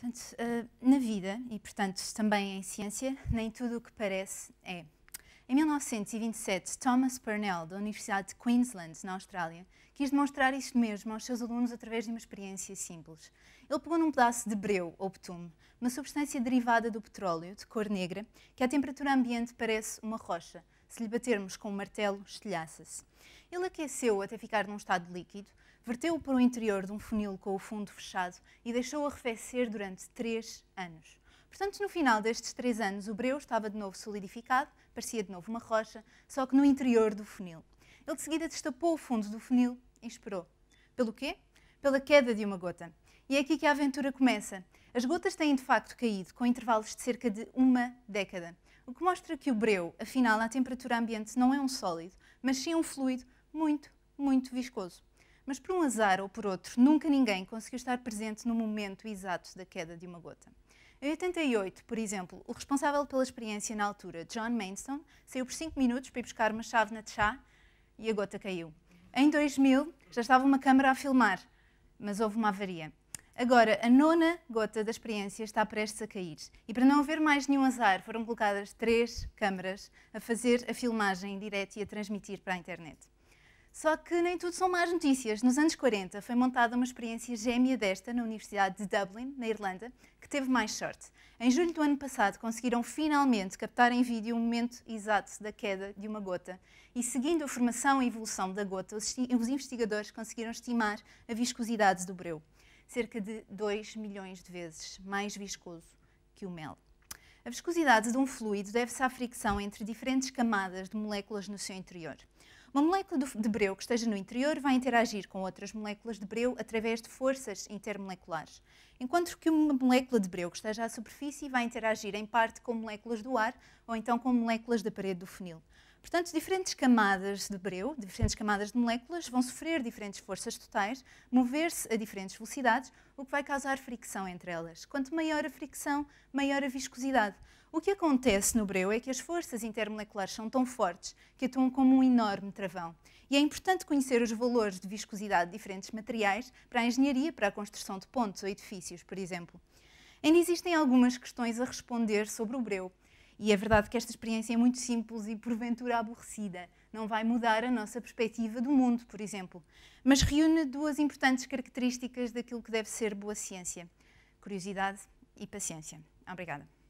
Portanto, eh, na vida e, portanto, também em ciência, nem tudo o que parece é. Em 1927, Thomas Parnell da Universidade de Queensland, na Austrália, quis demonstrar isto mesmo aos seus alunos através de uma experiência simples. Ele pegou num pedaço de breu ou betume, uma substância derivada do petróleo, de cor negra, que à temperatura ambiente parece uma rocha. Se lhe batermos com um martelo, estilhaça-se. Ele aqueceu até ficar num estado líquido, verteu-o para o interior de um funil com o fundo fechado e deixou-o arrefecer durante três anos. Portanto, no final destes três anos, o breu estava de novo solidificado, parecia de novo uma rocha, só que no interior do funil. Ele de seguida destapou o fundo do funil e esperou. Pelo quê? Pela queda de uma gota. E é aqui que a aventura começa. As gotas têm de facto caído, com intervalos de cerca de uma década. O que mostra que o breu, afinal, à temperatura ambiente, não é um sólido, mas sim um fluido muito, muito viscoso. Mas por um azar ou por outro, nunca ninguém conseguiu estar presente no momento exato da queda de uma gota. Em 88, por exemplo, o responsável pela experiência na altura, John Manson, saiu por 5 minutos para ir buscar uma chávena de chá e a gota caiu. Em 2000, já estava uma câmara a filmar, mas houve uma avaria. Agora, a nona gota da experiência está prestes a cair. E para não haver mais nenhum azar, foram colocadas três câmaras a fazer a filmagem em direto e a transmitir para a internet. Só que nem tudo são más notícias. Nos anos 40 foi montada uma experiência gêmea desta na Universidade de Dublin, na Irlanda, que teve mais sorte. Em julho do ano passado conseguiram finalmente captar em vídeo o momento exato da queda de uma gota e, seguindo a formação e evolução da gota, os investigadores conseguiram estimar a viscosidade do breu, cerca de 2 milhões de vezes mais viscoso que o mel. A viscosidade de um fluido deve-se à fricção entre diferentes camadas de moléculas no seu interior. Uma molécula de breu que esteja no interior vai interagir com outras moléculas de breu através de forças intermoleculares, enquanto que uma molécula de breu que esteja à superfície vai interagir em parte com moléculas do ar ou então com moléculas da parede do funil. Portanto, diferentes camadas de breu, diferentes camadas de moléculas, vão sofrer diferentes forças totais, mover-se a diferentes velocidades, o que vai causar fricção entre elas. Quanto maior a fricção, maior a viscosidade. O que acontece no breu é que as forças intermoleculares são tão fortes que atuam como um enorme travão. E é importante conhecer os valores de viscosidade de diferentes materiais para a engenharia, para a construção de pontes ou edifícios, por exemplo. Ainda existem algumas questões a responder sobre o breu. E é verdade que esta experiência é muito simples e porventura aborrecida. Não vai mudar a nossa perspectiva do mundo, por exemplo. Mas reúne duas importantes características daquilo que deve ser boa ciência: curiosidade e paciência. Obrigada.